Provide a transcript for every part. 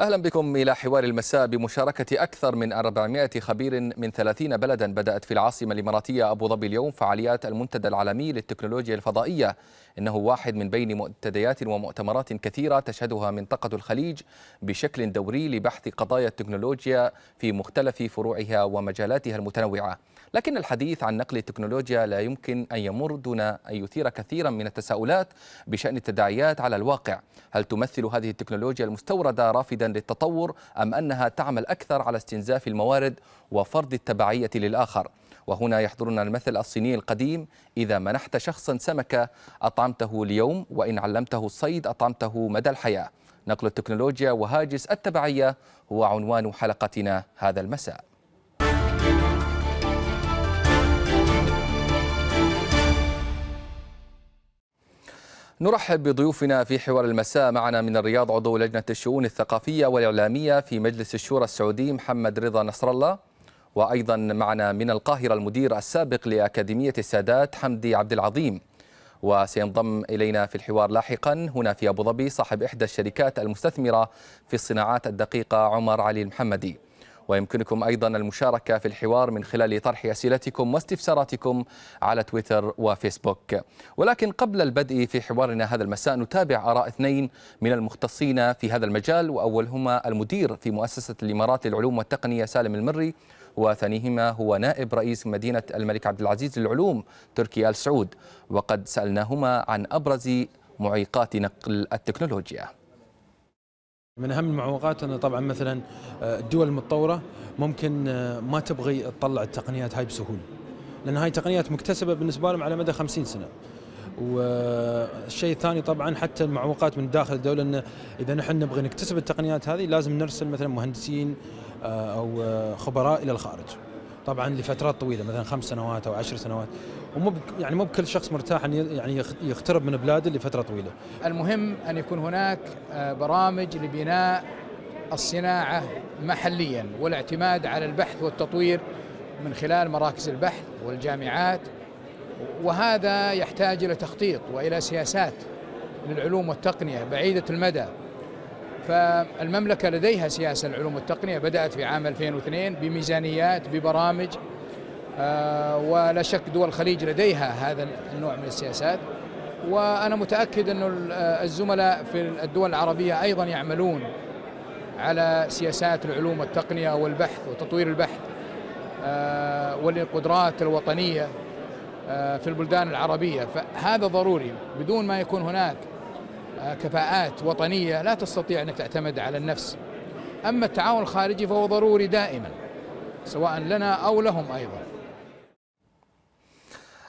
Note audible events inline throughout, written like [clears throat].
أهلا بكم إلى حوار المساء بمشاركة أكثر من 400 خبير من 30 بلدا بدأت في العاصمة الإماراتية أبو ظبي اليوم فعاليات المنتدى العالمي للتكنولوجيا الفضائية إنه واحد من بين منتديات ومؤتمرات كثيرة تشهدها منطقة الخليج بشكل دوري لبحث قضايا التكنولوجيا في مختلف فروعها ومجالاتها المتنوعة لكن الحديث عن نقل التكنولوجيا لا يمكن أن يمر دون أن يثير كثيرا من التساؤلات بشأن التداعيات على الواقع هل تمثل هذه التكنولوجيا المستوردة رافدا للتطور أم أنها تعمل أكثر على استنزاف الموارد وفرض التبعية للآخر وهنا يحضرنا المثل الصيني القديم إذا منحت شخصا سمكة أطعمته اليوم وإن علمته الصيد أطعمته مدى الحياة نقل التكنولوجيا وهاجس التبعية هو عنوان حلقتنا هذا المساء نرحب بضيوفنا في حوار المساء معنا من الرياض عضو لجنة الشؤون الثقافية والإعلامية في مجلس الشورى السعودي محمد رضا نصر الله وأيضا معنا من القاهرة المدير السابق لأكاديمية السادات حمدي عبد العظيم وسينضم إلينا في الحوار لاحقا هنا في أبو ظبي صاحب إحدى الشركات المستثمرة في الصناعات الدقيقة عمر علي المحمدي ويمكنكم أيضا المشاركة في الحوار من خلال طرح أسئلتكم واستفساراتكم على تويتر وفيسبوك ولكن قبل البدء في حوارنا هذا المساء نتابع آراء اثنين من المختصين في هذا المجال وأولهما المدير في مؤسسة الإمارات للعلوم والتقنية سالم المري وثانيهما هو نائب رئيس مدينة الملك عبد العزيز للعلوم تركي آل سعود وقد سألناهما عن أبرز معيقات نقل التكنولوجيا من اهم المعوقات انه طبعا مثلا آه، الدول المتطوره ممكن آه، ما تبغي تطلع التقنيات هاي بسهوله لان هاي تقنيات مكتسبه بالنسبه لهم على مدى 50 سنه والشيء الثاني طبعا حتى المعوقات من داخل الدوله ان اذا نحن نبغى نكتسب التقنيات هذه لازم نرسل مثلا مهندسين آه، او خبراء الى الخارج طبعا لفترات طويله مثلا خمس سنوات او عشر سنوات ومو يعني مو بكل شخص مرتاح ان يعني يخترب من بلاده لفتره طويله. المهم ان يكون هناك آه، برامج لبناء الصناعه محليا والاعتماد على البحث والتطوير من خلال مراكز البحث والجامعات وهذا يحتاج الى تخطيط والى سياسات للعلوم والتقنيه بعيده المدى. فالمملكه لديها سياسه العلوم والتقنيه بدات في عام 2002 بميزانيات ببرامج آه، ولا شك دول الخليج لديها هذا النوع من السياسات وأنا متأكد أن آه، الزملاء في الدول العربية أيضا يعملون على سياسات العلوم والتقنية والبحث وتطوير البحث آه، والقدرات الوطنية في البلدان العربية فهذا ضروري بدون ما يكون هناك كفاءات وطنية لا تستطيع أن تعتمد على النفس أما التعاون الخارجي فهو ضروري دائما سواء لنا أو لهم أيضا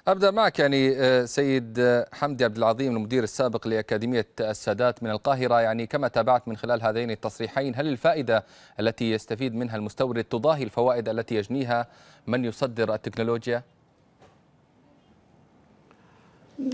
أبدأ معك يعني آه، سيد آه، حمدي عبد العظيم المدير السابق لأكاديمية السادات من القاهرة يعني كما تابعت من خلال هذين التصريحين هل الفائدة التي يستفيد منها المستورد تضاهي الفوائد التي يجنيها من يصدر التكنولوجيا؟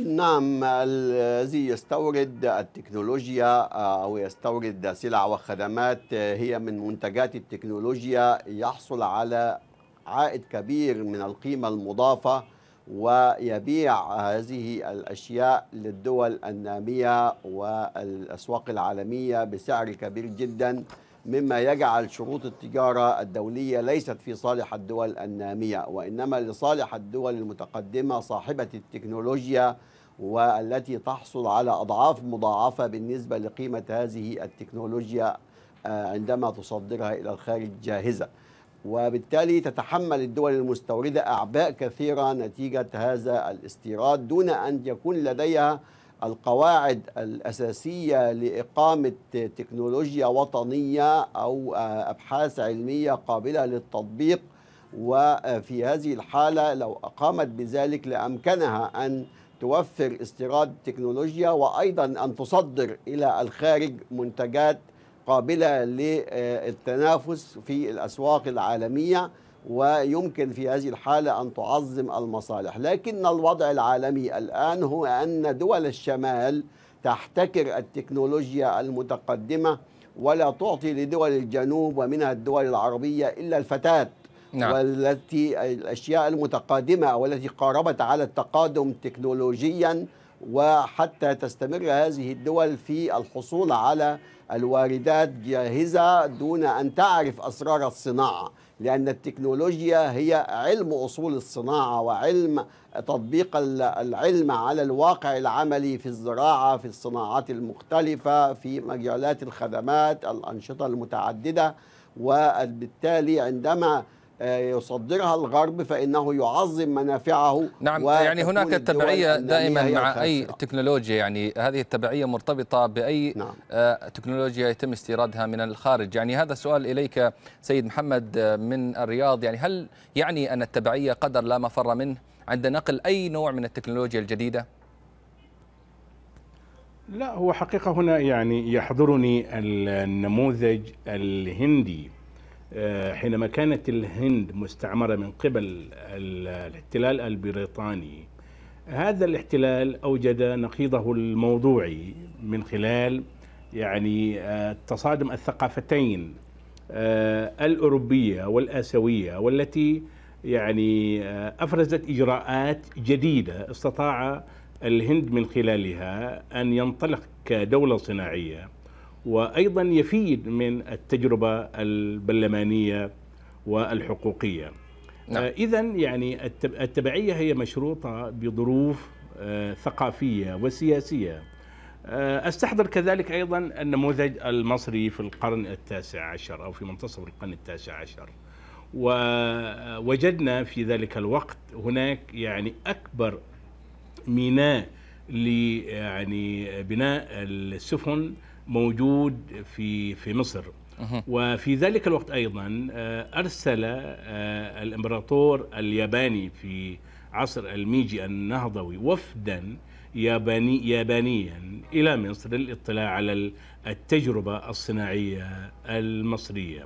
نعم الذي يستورد التكنولوجيا آه، أو يستورد سلع وخدمات هي من منتجات التكنولوجيا يحصل على عائد كبير من القيمة المضافة ويبيع هذه الأشياء للدول النامية والأسواق العالمية بسعر كبير جدا مما يجعل شروط التجارة الدولية ليست في صالح الدول النامية وإنما لصالح الدول المتقدمة صاحبة التكنولوجيا والتي تحصل على أضعاف مضاعفة بالنسبة لقيمة هذه التكنولوجيا آه، عندما تصدرها إلى الخارج جاهزة وبالتالي تتحمل الدول المستوردة أعباء كثيرة نتيجة هذا الاستيراد دون أن يكون لديها القواعد الأساسية لإقامة تكنولوجيا وطنية أو آه، أبحاث علمية قابلة للتطبيق وفي هذه الحالة لو أقامت بذلك لأمكنها أن توفر استيراد تكنولوجيا وأيضا أن تصدر إلى الخارج منتجات قابلة للتنافس في الأسواق العالمية ويمكن في هذه الحالة أن تعظم المصالح لكن الوضع العالمي الآن هو أن دول الشمال تحتكر التكنولوجيا المتقدمة ولا تعطي لدول الجنوب ومنها الدول العربية إلا الفتاة نعم. والتي الأشياء المتقدمة والتي قاربت على التقادم تكنولوجيا وحتى تستمر هذه الدول في الحصول على الواردات جاهزة دون أن تعرف أسرار الصناعة لأن التكنولوجيا هي علم أصول الصناعة وعلم تطبيق العلم على الواقع العملي في الزراعة في الصناعات المختلفة في مجالات الخدمات الأنشطة المتعددة وبالتالي عندما آه، يصدرها الغرب فإنه يعظم منافعه نعم يعني هناك تبعية دائما مع أي تكنولوجيا يعني هذه التبعية مرتبطة بأي نعم. آه، تكنولوجيا يتم استيرادها من الخارج يعني هذا السؤال إليك سيد محمد آه، من الرياض يعني هل يعني أن التبعية قدر لا مفر منه عند نقل أي نوع من التكنولوجيا الجديدة؟ لا هو حقيقة هنا يعني يحضرني النموذج الهندي آه، حينما كانت الهند مستعمرة من قبل الاحتلال البريطاني هذا الاحتلال أوجد نقيضه الموضوعي من خلال يعني آه، تصادم الثقافتين آه، الأوروبية والآسيوية والتي يعني أفرزت إجراءات جديدة استطاع الهند من خلالها أن ينطلق كدولة صناعية وأيضا يفيد من التجربة البرلمانية والحقوقية نعم. آه، إذا يعني التبعية هي مشروطة بظروف آه، ثقافية وسياسية آه، استحضر كذلك ايضا النموذج المصري في القرن التاسع عشر او في منتصف القرن التاسع عشر ووجدنا في ذلك الوقت هناك يعني اكبر ميناء يعني بناء السفن موجود في في مصر وفي ذلك الوقت أيضا آه، أرسل آه، الإمبراطور الياباني في عصر الميجي النهضوي وفدا ياباني يابانيا إلى مصر للاطلاع على التجربة الصناعية المصرية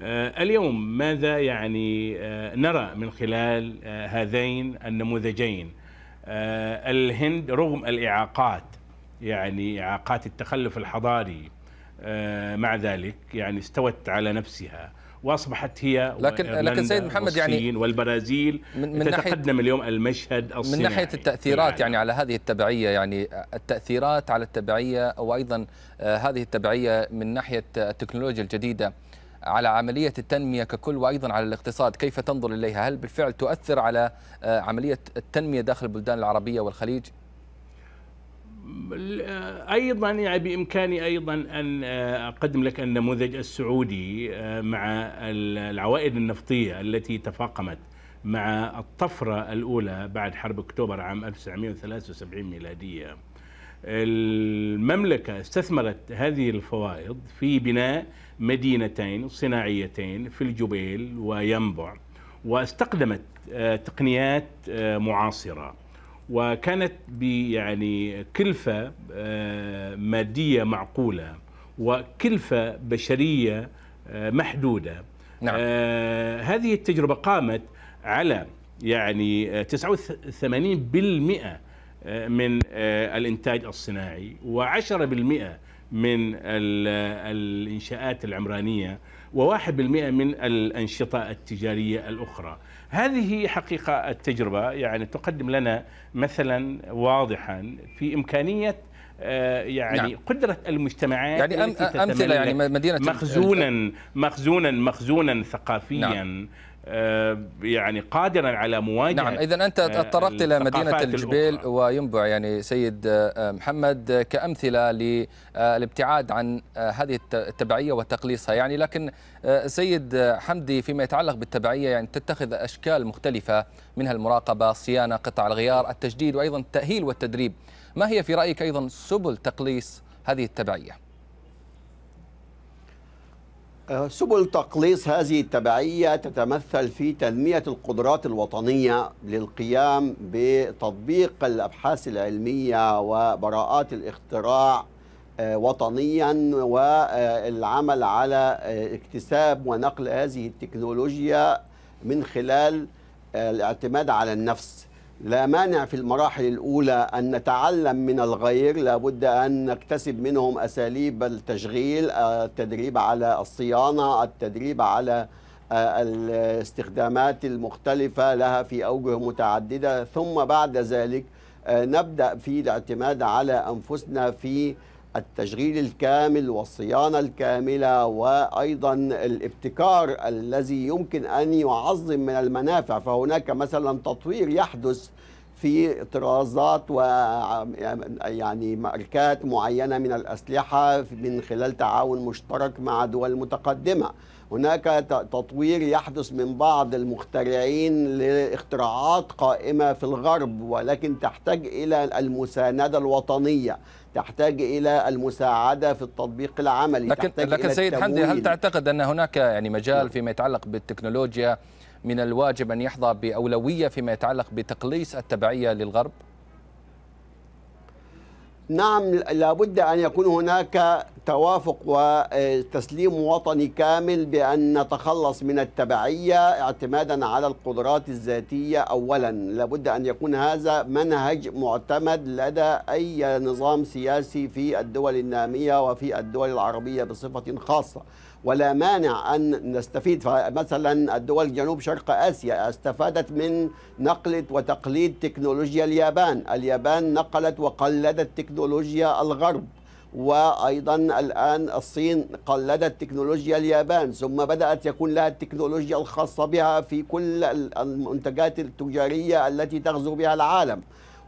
آه، اليوم ماذا يعني نرى من خلال هذين النموذجين الهند رغم الإعاقات يعني إعاقات التخلف الحضاري آه، مع ذلك يعني استوت على نفسها واصبحت هي لكن لكن سيد محمد يعني والبرازيل من, تتقدم اليوم المشهد الصناعي من ناحيه التاثيرات يعني على هذه التبعيه يعني التاثيرات على التبعيه وايضا آه، هذه التبعيه من ناحيه التكنولوجيا الجديده على عملية التنمية ككل وأيضا على الاقتصاد كيف تنظر إليها هل بالفعل تؤثر على آه، عملية التنمية داخل البلدان العربية والخليج ايضا يعني بامكاني ايضا ان آه، اقدم لك النموذج السعودي آه، مع العوائد النفطيه التي تفاقمت مع الطفره الاولى بعد حرب اكتوبر عام 1973 ميلاديه. المملكه استثمرت هذه الفوائض في بناء مدينتين صناعيتين في الجبيل وينبع واستقدمت آه، تقنيات معاصره. وكانت يعني كلفة آه، مادية معقولة وكلفة بشرية آه، محدودة نعم. آه، هذه التجربة قامت على يعني 89% من الإنتاج الصناعي و10% من الإنشاءات العمرانية و1% من الأنشطة التجارية الأخرى هذه حقيقة التجربة يعني تقدم لنا مثلا واضحا في إمكانية آه، يعني نعم. قدرة المجتمعات يعني أمثلة يعني مدينة مخزونا مخزونا مخزونا ثقافيا نعم. آه، يعني قادرا على مواجهه نعم اذا انت آه، تطرقت الى مدينه الجبيل الأخرى. وينبع يعني سيد آه، محمد كامثله للابتعاد عن هذه التبعيه وتقليصها يعني لكن سيد حمدي فيما يتعلق بالتبعيه يعني تتخذ اشكال مختلفه منها المراقبه، الصيانه، قطع الغيار، التجديد وايضا التاهيل والتدريب. ما هي في رايك ايضا سبل تقليص هذه التبعيه؟ آه، سبل تقليص هذه التبعية تتمثل في تنمية القدرات الوطنية للقيام بتطبيق الأبحاث العلمية وبراءات الاختراع آه، وطنيا والعمل على آه، اكتساب ونقل هذه التكنولوجيا من خلال الاعتماد على النفس لا مانع في المراحل الأولى أن نتعلم من الغير لابد أن نكتسب منهم أساليب التشغيل التدريب على الصيانة التدريب على آه، الاستخدامات المختلفة لها في أوجه متعددة ثم بعد ذلك آه، نبدأ في الاعتماد على أنفسنا في التشغيل الكامل والصيانة الكاملة وأيضا الابتكار الذي يمكن أن يعظم من المنافع فهناك مثلا تطوير يحدث في طرازات و يعني ماركات معينه من الاسلحه من خلال تعاون مشترك مع دول متقدمه هناك تطوير يحدث من بعض المخترعين لاختراعات قائمه في الغرب ولكن تحتاج الى المسانده الوطنيه تحتاج الى المساعده في التطبيق العملي لكن تحتاج لكن إلى سيد حمدي هل تعتقد ان هناك يعني مجال نعم. فيما يتعلق بالتكنولوجيا من الواجب ان يحظى باولويه فيما يتعلق بتقليص التبعيه للغرب؟ نعم لابد ان يكون هناك توافق وتسليم وطني كامل بأن نتخلص من التبعية اعتمادا على القدرات الذاتية أولا لابد أن يكون هذا منهج معتمد لدى أي نظام سياسي في الدول النامية وفي الدول العربية بصفة خاصة ولا مانع أن نستفيد فمثلا الدول جنوب شرق آسيا استفادت من نقلة وتقليد تكنولوجيا اليابان اليابان نقلت وقلدت تكنولوجيا الغرب وايضا الان الصين قلدت تكنولوجيا اليابان ثم بدات يكون لها التكنولوجيا الخاصه بها في كل المنتجات التجاريه التي تغزو بها العالم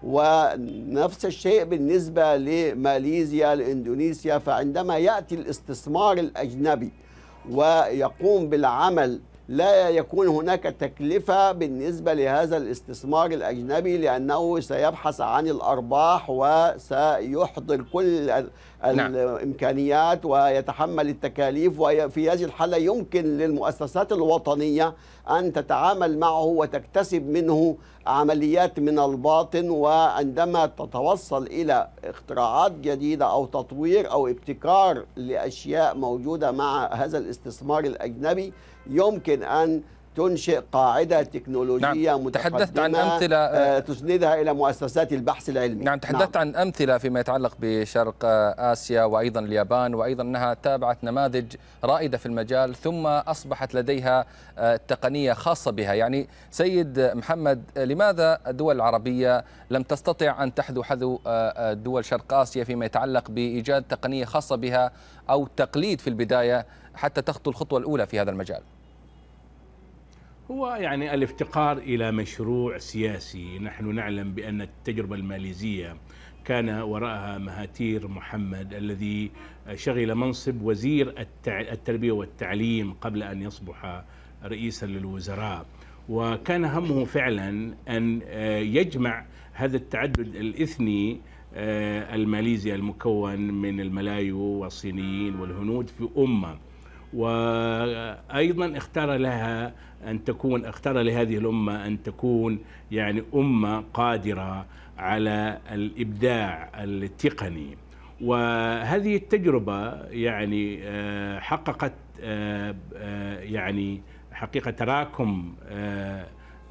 ونفس الشيء بالنسبه لماليزيا لاندونيسيا فعندما ياتي الاستثمار الاجنبي ويقوم بالعمل لا يكون هناك تكلفة بالنسبة لهذا الاستثمار الأجنبي لأنه سيبحث عن الأرباح وسيحضر كل نعم. الإمكانيات ويتحمل التكاليف وفي هذه الحالة يمكن للمؤسسات الوطنية أن تتعامل معه وتكتسب منه عمليات من الباطن وعندما تتوصل إلى اختراعات جديدة أو تطوير أو ابتكار لأشياء موجودة مع هذا الاستثمار الأجنبي يمكن أن تنشئ قاعدة تكنولوجية نعم. متقدمة تحدثت عن أمثلة آه، آه، تسندها إلى مؤسسات البحث العلمي نعم تحدثت نعم. عن أمثلة فيما يتعلق بشرق آه، آسيا وأيضا اليابان وأيضا أنها تابعت نماذج رائدة في المجال ثم أصبحت لديها تقنية خاصة بها يعني سيد محمد لماذا الدول العربية لم تستطع أن تحذو حذو دول شرق آسيا فيما يتعلق بإيجاد تقنية خاصة بها أو تقليد في البداية حتى تخطو الخطوة الأولى في هذا المجال هو يعني الافتقار إلى مشروع سياسي نحن نعلم بأن التجربة الماليزية كان وراءها مهاتير محمد الذي شغل منصب وزير التربية والتعليم قبل أن يصبح رئيسا للوزراء وكان همه فعلا أن آه، يجمع هذا التعدد الإثني آه، الماليزي المكون من الملايو والصينيين والهنود في أمة وأيضا اختار لها أن تكون اختار لهذه الأمة أن تكون يعني أمة قادرة على الإبداع التقني وهذه التجربة يعني آه، حققت آه، آه، يعني حقيقة تراكم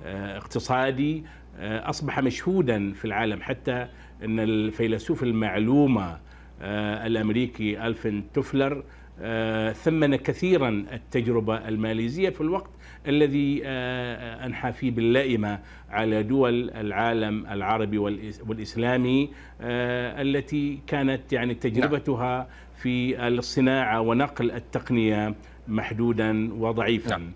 اقتصادي أصبح مشهودا في العالم حتى أن الفيلسوف المعلومة الأمريكي الفن توفلر آه، ثمن كثيرا التجربة الماليزية في الوقت الذي آه، آه، أنحى فيه باللائمة على دول العالم العربي والإسلامي التي كانت يعني تجربتها نعم. في الصناعة ونقل التقنية محدودا وضعيفا نعم.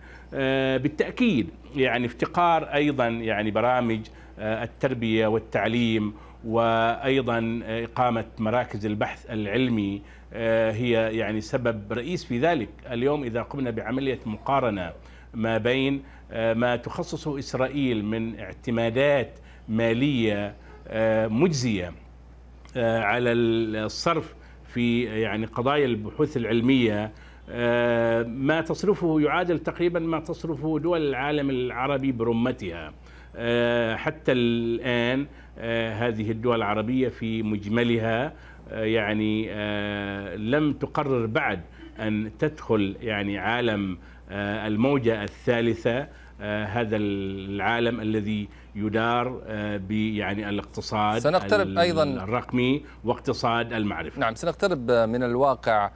بالتأكيد يعني افتقار أيضا يعني برامج التربية والتعليم وايضا اقامه مراكز البحث العلمي آه، هي يعني سبب رئيس في ذلك اليوم اذا قمنا بعمليه مقارنه ما بين آه، ما تخصصه اسرائيل من اعتمادات ماليه آه، مجزيه على الصرف في يعني قضايا البحوث العلميه ما تصرفه يعادل تقريبا ما تصرفه دول العالم العربي برمتها حتى الان آه، هذه الدول العربية في مجملها آه، يعني آه، لم تقرر بعد أن تدخل يعني عالم الموجة الثالثة هذا العالم الذي يدار بيعني الاقتصاد سنقترب أيضا الرقمي واقتصاد المعرفة نعم سنقترب من الواقع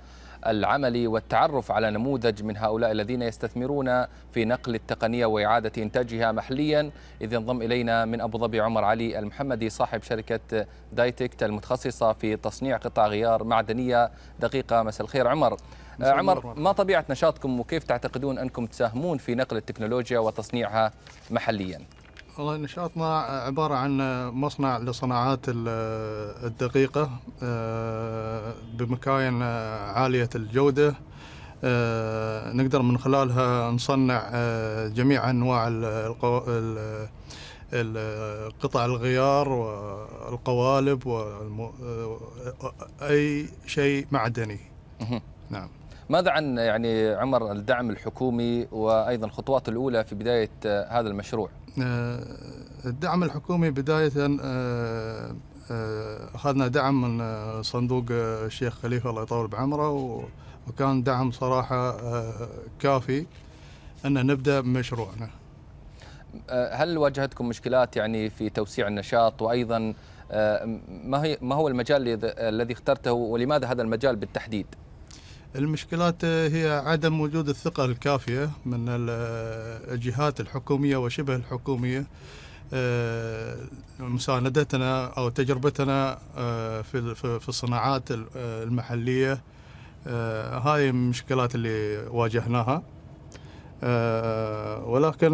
العمل والتعرف على نموذج من هؤلاء الذين يستثمرون في نقل التقنية وإعادة إنتاجها محليا إذ ينضم إلينا من أبو ظبي عمر علي المحمدي صاحب شركة دايتكت المتخصصة في تصنيع قطع غيار معدنية دقيقة مساء الخير عمر آه، عمر ما طبيعة نشاطكم وكيف تعتقدون أنكم تساهمون في نقل التكنولوجيا وتصنيعها محليا؟ والله نشاطنا عبارة عن مصنع لصناعات الدقيقة آه، بمكاين عالية الجودة آه، نقدر من خلالها نصنع آه، جميع أنواع القطع الغيار والقوالب وأي شيء معدني نعم ماذا عن يعني عمر الدعم الحكومي وايضا الخطوات الاولى في بدايه آه، هذا المشروع؟ آه، الدعم الحكومي بدايه آه، اخذنا دعم من صندوق الشيخ خليفه الله يطول بعمره وكان دعم صراحه كافي ان نبدا مشروعنا. هل واجهتكم مشكلات يعني في توسيع النشاط وايضا ما هي ما هو المجال الذي اخترته ولماذا هذا المجال بالتحديد؟ المشكلات آه، هي عدم وجود الثقة الكافية من آه، الجهات الحكومية وشبه الحكومية آه، مساندتنا أو تجربتنا في الصناعات المحلية هاي المشكلات اللي واجهناها ولكن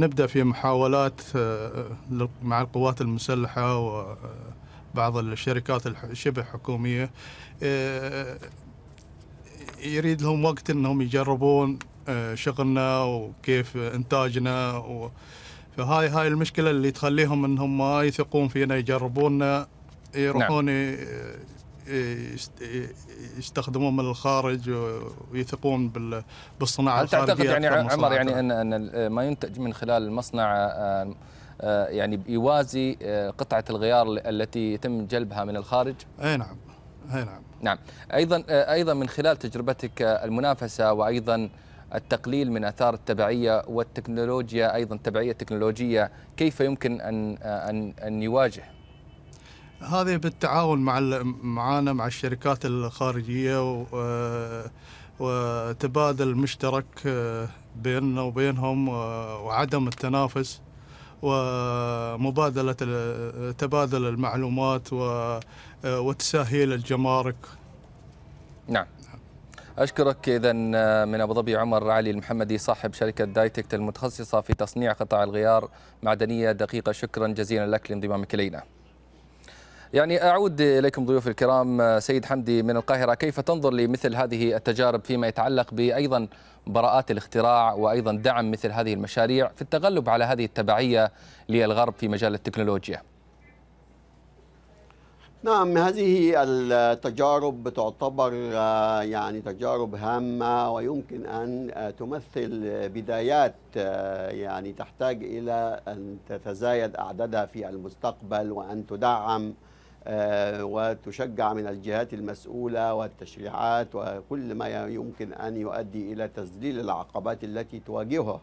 نبدأ في محاولات مع القوات المسلحة وبعض الشركات شبه حكومية يريد لهم وقت انهم يجربون آه، شغلنا وكيف انتاجنا و... فهاي هاي المشكله اللي تخليهم انهم ما يثقون فينا يجربوننا يروحون نعم. يستخدمون من الخارج ويثقون بالصناعه هل تعتقد يعني عمر يعني ان ان ما ينتج من خلال المصنع آه، آه، يعني يوازي قطعه الغيار التي يتم جلبها من الخارج؟ اي نعم نعم نعم ايضا آه، ايضا من خلال تجربتك آه، المنافسه وايضا التقليل من اثار التبعيه والتكنولوجيا ايضا التبعيه التكنولوجيه كيف يمكن ان آه، ان ان يواجه هذه بالتعاون مع معانا مع الشركات الخارجيه وتبادل مشترك بيننا وبينهم وعدم التنافس ومبادله تبادل المعلومات و آه، وتسهيل الجمارك نعم أشكرك إذا آه، من أبو ظبي عمر علي المحمدي صاحب شركة دايتكت المتخصصة في تصنيع قطع الغيار معدنية دقيقة شكرا جزيلا لك لانضمامك إلينا يعني أعود إليكم ضيوف الكرام آه، سيد حمدي من القاهرة كيف تنظر لمثل هذه التجارب فيما يتعلق بأيضا براءات الاختراع وأيضا دعم مثل هذه المشاريع في التغلب على هذه التبعية للغرب في مجال التكنولوجيا نعم هذه التجارب تعتبر آه، يعني تجارب هامة ويمكن أن آه، تمثل بدايات آه، يعني تحتاج إلى أن تتزايد أعدادها في المستقبل وأن تدعم وتشجع من الجهات المسؤولة والتشريعات وكل ما يمكن أن يؤدي إلى تذليل العقبات التي تواجهها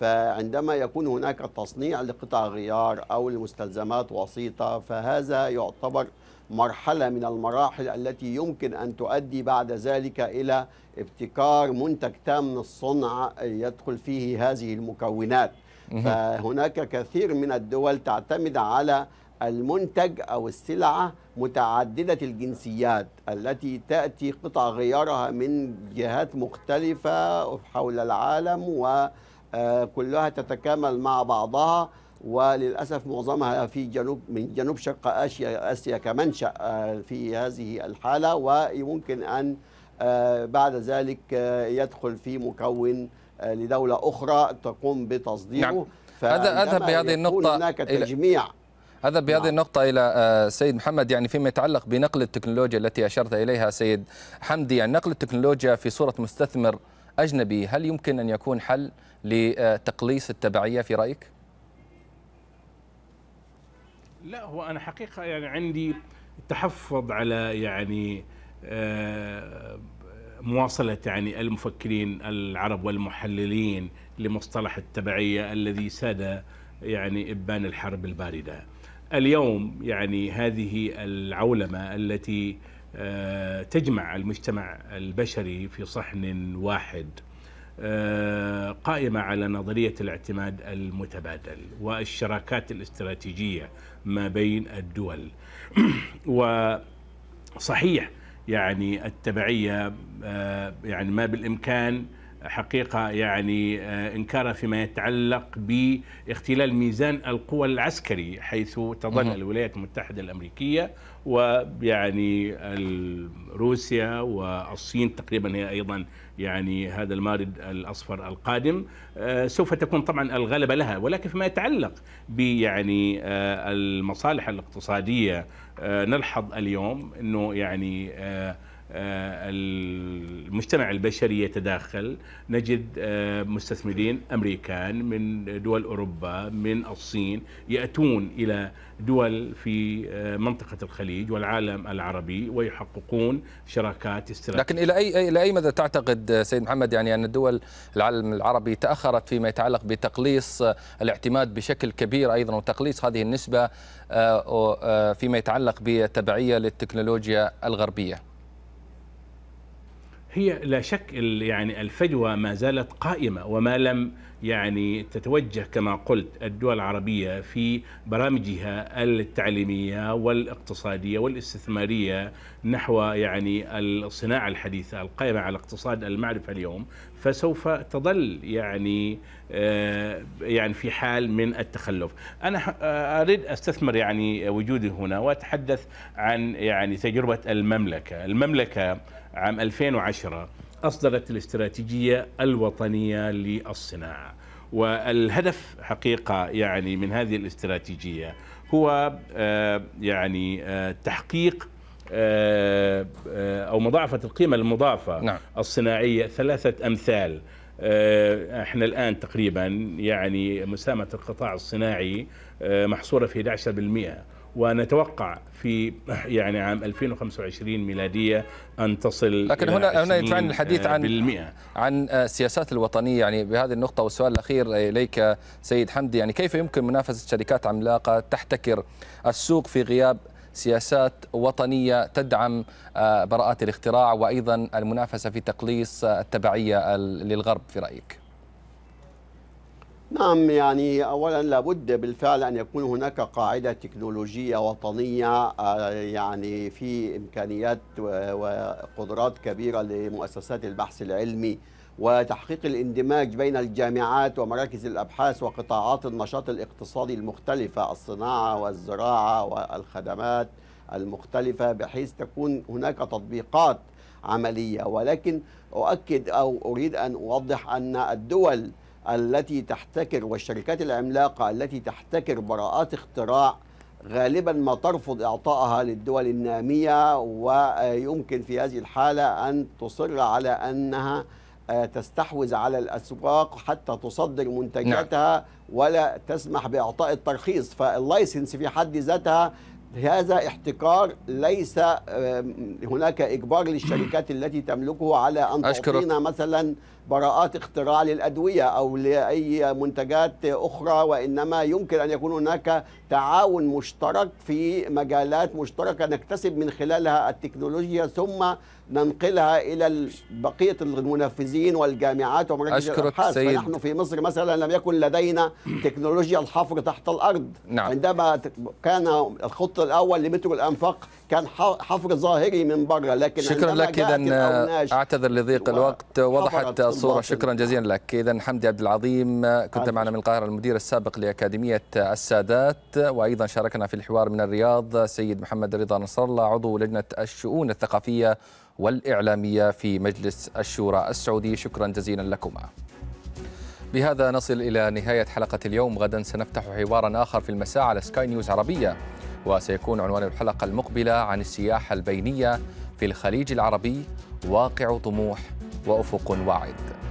فعندما يكون هناك تصنيع لقطع غيار أو لمستلزمات وسيطة فهذا يعتبر مرحلة من المراحل التي يمكن أن تؤدي بعد ذلك إلى ابتكار منتج تام من الصنع يدخل فيه هذه المكونات فهناك كثير من الدول تعتمد على المنتج أو السلعة متعددة الجنسيات التي تأتي قطع غيارها من جهات مختلفة حول العالم وكلها تتكامل مع بعضها وللأسف معظمها في جنوب من جنوب شرق آسيا, آسيا كمنشأ آه، في هذه الحالة ويمكن أن آه، بعد ذلك آه، يدخل في مكون لدولة أخرى تقوم بتصديره نعم. هذا هذا بهذه النقطة هناك تجميع هذا بهذه نعم. النقطة إلى سيد محمد يعني فيما يتعلق بنقل التكنولوجيا التي أشرت إليها سيد حمدي يعني نقل التكنولوجيا في صورة مستثمر أجنبي هل يمكن أن يكون حل لتقليص التبعية في رأيك؟ لا هو انا حقيقه يعني عندي تحفظ على يعني آه، مواصله يعني المفكرين العرب والمحللين لمصطلح التبعيه الذي ساد يعني ابان الحرب البارده. اليوم يعني هذه العولمه التي آه، تجمع المجتمع البشري في صحن واحد آه، قائمة على نظرية الاعتماد المتبادل والشراكات الاستراتيجية ما بين الدول [clears throat] وصحيح يعني التبعية آه، يعني ما بالإمكان حقيقة يعني آه، إنكارها فيما يتعلق باختلال ميزان القوى العسكري حيث تظل الولايات المتحدة الأمريكية ويعني روسيا والصين تقريبا هي أيضا يعني هذا المارد الأصفر القادم آه، سوف تكون طبعا الغلبة لها ولكن فيما يتعلق بيعني آه، المصالح الاقتصادية آه، نلحظ اليوم أنه يعني آه، المجتمع البشري يتداخل نجد آه، مستثمرين أمريكان من دول أوروبا من الصين يأتون إلى دول في آه، منطقة الخليج والعالم العربي ويحققون شراكات استراتيجية لكن إلى أي, إلى أي مدى تعتقد سيد محمد يعني أن الدول العالم العربي تأخرت فيما يتعلق بتقليص الاعتماد بشكل كبير أيضا وتقليص هذه النسبة فيما يتعلق بالتبعية للتكنولوجيا الغربية هي لا شك يعني الفجوة ما زالت قائمة وما لم يعني تتوجه كما قلت الدول العربية في برامجها التعليمية والاقتصادية والاستثمارية نحو يعني الصناعة الحديثة القائمة على اقتصاد المعرفة اليوم فسوف تظل يعني آه، يعني في حال من التخلف أنا آه، أريد أستثمر يعني وجودي هنا وأتحدث عن يعني تجربة المملكة المملكة عام 2010 أصدرت الاستراتيجية الوطنية للصناعة والهدف حقيقة يعني من هذه الاستراتيجية هو آه، يعني آه، تحقيق آه، أو مضاعفة القيمة المضافة نعم. الصناعية ثلاثة أمثال احنا الان تقريبا يعني مساهمه القطاع الصناعي محصوره في 11% ونتوقع في يعني عام 2025 ميلاديه ان تصل لكن هنا هنا يدفعنا الحديث عن بالمئة. عن آه، السياسات الوطنيه يعني بهذه النقطه والسؤال الاخير آه، اليك آه، سيد حمدي يعني كيف يمكن منافسه شركات عملاقه تحتكر السوق في غياب سياسات وطنيه تدعم براءات الاختراع وايضا المنافسه في تقليص التبعيه للغرب في رايك؟ نعم يعني أولا لابد بالفعل أن يكون هناك قاعدة تكنولوجية وطنية آه، يعني في إمكانيات وقدرات كبيرة لمؤسسات البحث العلمي وتحقيق الاندماج بين الجامعات ومراكز الأبحاث وقطاعات النشاط الاقتصادي المختلفة الصناعة والزراعة والخدمات المختلفة بحيث تكون هناك تطبيقات عملية ولكن أؤكد أو أريد أن أوضح أن الدول التي تحتكر والشركات العملاقة التي تحتكر براءات اختراع غالبا ما ترفض إعطائها للدول النامية ويمكن في هذه الحالة أن تصر على أنها آه، تستحوذ على الأسواق حتى تصدر منتجاتها نعم. ولا تسمح بإعطاء الترخيص فاللايسنس في حد ذاتها هذا احتكار ليس هناك إجبار للشركات التي تملكه على أن تعطينا مثلا براءات اختراع للأدوية أو لأي منتجات أخرى وإنما يمكن أن يكون هناك تعاون مشترك في مجالات مشتركة نكتسب من خلالها التكنولوجيا ثم ننقلها إلى بقية المنفذين والجامعات ومراكز الأبحاث فنحن في مصر مثلا لم يكن لدينا تكنولوجيا الحفر تحت الأرض نعم. عندما كان الخط الأول لمترو الأنفاق كان حفر ظاهري من بره لكن شكرا لك إذا أعتذر لضيق الوقت وضحت الصورة شكرا جزيلا لك إذا حمدي عبد العظيم كنت معنا من القاهرة المدير السابق لأكاديمية السادات وأيضا شاركنا في الحوار من الرياض سيد محمد رضا نصر الله عضو لجنة الشؤون الثقافية والإعلامية في مجلس الشورى السعودي شكرا جزيلا لكما بهذا نصل إلى نهاية حلقة اليوم غدا سنفتح حوارا آخر في المساء على سكاي نيوز عربية وسيكون عنوان الحلقة المقبلة عن السياحة البينية في الخليج العربي واقع طموح وأفق واعد